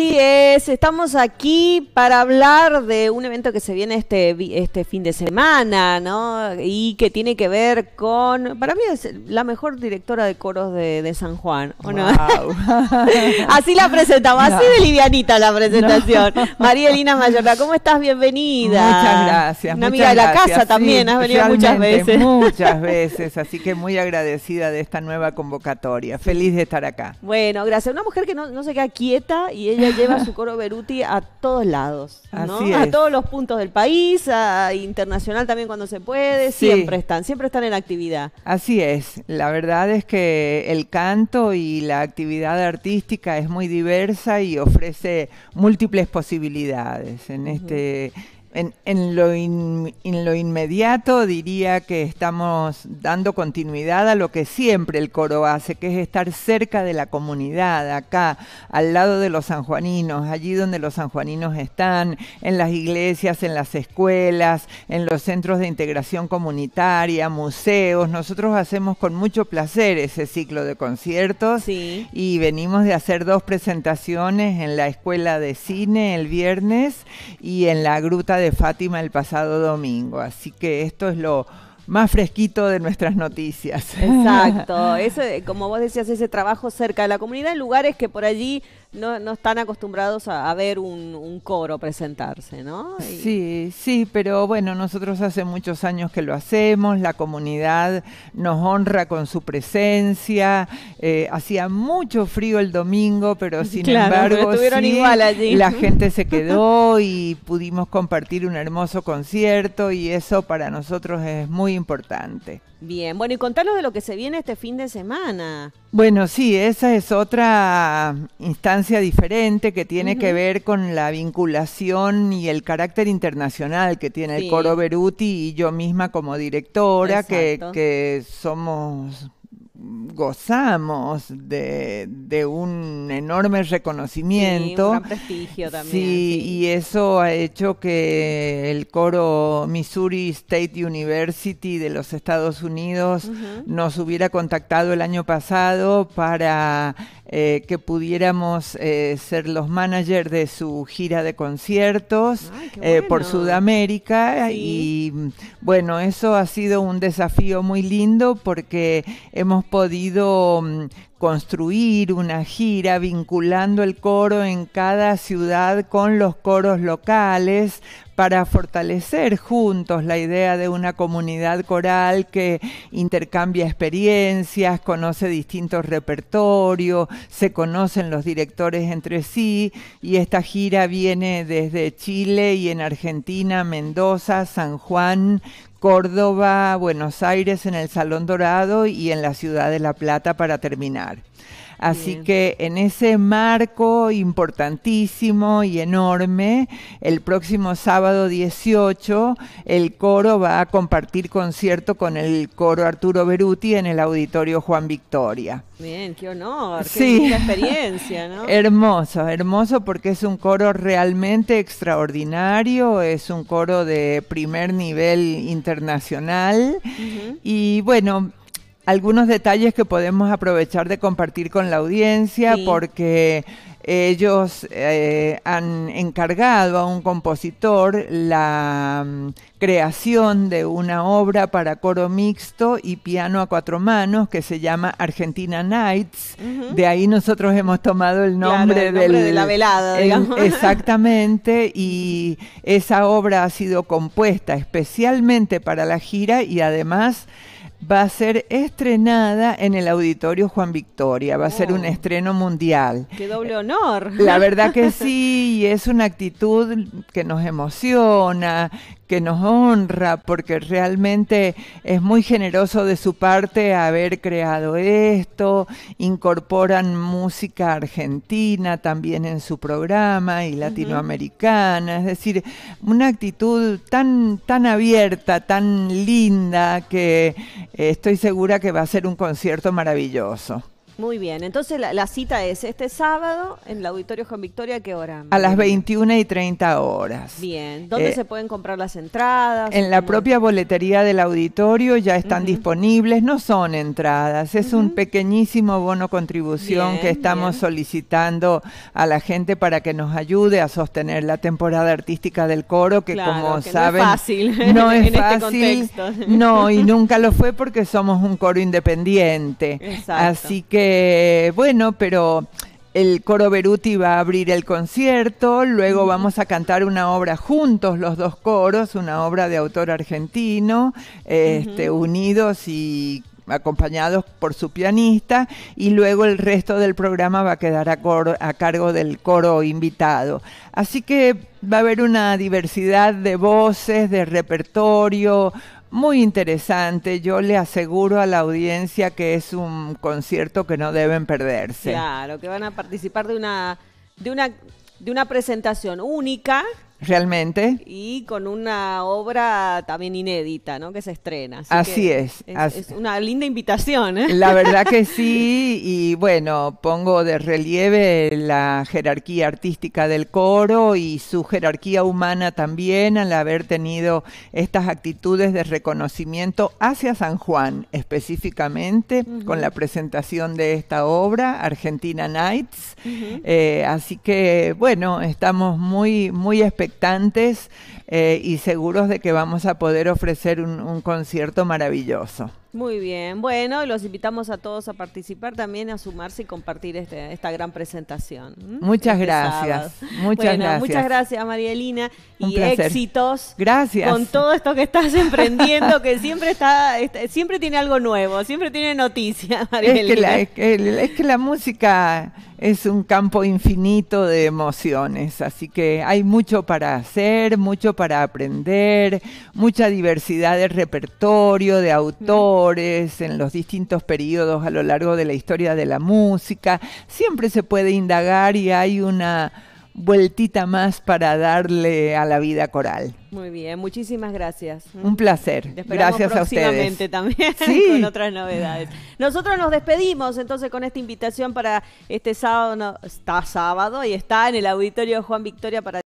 Así es, estamos aquí para hablar de un evento que se viene este, este fin de semana, ¿no? Y que tiene que ver con, para mí es la mejor directora de coros de, San Juan, Wow. así la presentamos, así de livianita la presentación. María Elina Mayorga, ¿cómo estás? Bienvenida. Muchas gracias. Una amiga de la casa también, has venido muchas veces. Muchas veces, así que muy agradecida de esta nueva convocatoria. Feliz de estar acá. Bueno, gracias. Una mujer que no, no se queda quieta y ella lleva su coro Beruti a todos lados, a todos los puntos del país, a internacional también cuando se puede, siempre están, siempre están en actividad. Así es, la verdad es que el canto y la actividad artística es muy diversa y ofrece múltiples posibilidades en este en, lo inmediato diría que estamos dando continuidad a lo que siempre el coro hace, que es estar cerca de la comunidad, acá, al lado de los sanjuaninos, allí donde los sanjuaninos están, en las iglesias, en las escuelas, en los centros de integración comunitaria, museos. Nosotros hacemos con mucho placer ese ciclo de conciertos y venimos de hacer dos presentaciones en la escuela de cine el viernes y en la gruta de Fátima el pasado domingo. Así que esto es lo más fresquito de nuestras noticias. Exacto, eso, como vos decías, ese trabajo cerca de la comunidad en lugares que por allí no, no están acostumbrados a, ver un, coro presentarse, ¿no? Sí, sí, pero bueno, nosotros hace muchos años que lo hacemos, la comunidad nos honra con su presencia, eh, hacía mucho frío el domingo, pero sin embargo la gente se quedó y pudimos compartir un hermoso concierto y eso para nosotros es muy importante. Bien, bueno, y contanos de lo que se viene este fin de semana. Bueno, sí, esa es otra instancia diferente que tiene que ver con la vinculación y el carácter internacional que tiene el Coro Beruti y yo misma como directora, que, que somos gozamos de, de un enorme reconocimiento. también. y eso ha hecho que el coro Missouri State University de los Estados Unidos nos hubiera contactado el año pasado para eh, que pudiéramos eh, ser los managers de su gira de conciertos eh, por Sudamérica y mm, bueno, eso ha sido un desafío muy lindo porque hemos podido mm, construir una gira vinculando el coro en cada ciudad con los coros locales para fortalecer juntos la idea de una comunidad coral que intercambia experiencias, conoce distintos repertorios, se conocen los directores entre sí y esta gira viene desde Chile y en Argentina, Mendoza, San Juan, Córdoba, Buenos Aires en el Salón Dorado y en la ciudad de La Plata para terminar. Así que en ese marco importantísimo y enorme, el próximo sábado 18, el coro va a compartir concierto con el coro Arturo Beruti en el auditorio Juan Victoria. Bien, qué honor, qué experiencia, ¿no? hermoso, hermoso porque es un coro realmente extraordinario, es un coro de primer nivel internacional y bueno, algunos detalles que podemos aprovechar de compartir con la audiencia porque ellos eh, han encargado a un compositor la mm, creación de una obra para coro mixto y piano a cuatro manos que se llama Argentina Nights. De ahí nosotros hemos tomado el nombre, de la velada, exactamente, y esa obra ha sido compuesta especialmente para la gira y además va a ser estrenada en el Auditorio Juan Victoria. Va a ser un oh. estreno mundial. ¡Qué doble honor! La verdad que sí, y es una actitud que nos emociona, que nos honra, porque realmente es muy generoso de su parte haber creado esto, incorporan música argentina también en su programa y latinoamericana, es decir, una actitud tan, tan abierta, tan linda, que eh, estoy segura que va a ser un concierto maravilloso. Muy bien, entonces la, cita es este sábado en el Auditorio Juan Victoria, ¿qué hora? A las 21 y 30 horas. Bien, ¿dónde eh, se pueden comprar las entradas? En la propia boletería del auditorio ya están disponibles, no son entradas, es un pequeñísimo bono contribución que estamos solicitando a la gente para que nos ayude a sostener la temporada artística del coro, que como saben, no es fácil, no este no, y nunca lo fue porque somos un coro independiente. Así que eh, bueno, pero el coro Beruti va a abrir el concierto, luego vamos a cantar una obra juntos los dos coros, una obra de autor argentino, este, unidos y acompañados por su pianista y luego el resto del programa va a quedar a, cargo del coro invitado. Así que va a haber una diversidad de voces, de repertorio, muy interesante. Yo le aseguro a la audiencia que es un concierto que no deben perderse. Claro, que van a participar de una, de una, de una presentación única realmente. Y con una obra también inédita, ¿no? Que se estrena. Así, es, es, una linda invitación. ¿eh? La verdad que sí, y bueno, pongo de relieve la jerarquía artística del coro y su jerarquía humana también al haber tenido estas actitudes de reconocimiento hacia San Juan, específicamente con la presentación de esta obra, Argentina Nights. Eh, así que, bueno, estamos muy, muy Gracias. Eh, y seguros de que vamos a poder ofrecer un, concierto maravilloso. Muy bien, bueno, los invitamos a todos a participar también, a sumarse y compartir este, esta gran presentación. Muchas este gracias. Muchas bueno, gracias. Muchas gracias, Marielina, y éxitos. Gracias. Con todo esto que estás emprendiendo, que siempre está, este, siempre tiene algo nuevo, siempre tiene noticias, Marielina. Es que, la, música es un campo infinito de emociones, así que hay mucho para hacer, mucho para para aprender, mucha diversidad de repertorio, de autores en los distintos periodos a lo largo de la historia de la música. Siempre se puede indagar y hay una vueltita más para darle a la vida coral. Muy bien, muchísimas gracias. Un placer. Gracias a ustedes. también sí. con otras novedades. Nosotros nos despedimos entonces con esta invitación para este sábado, está sábado y está en el auditorio Juan Victoria para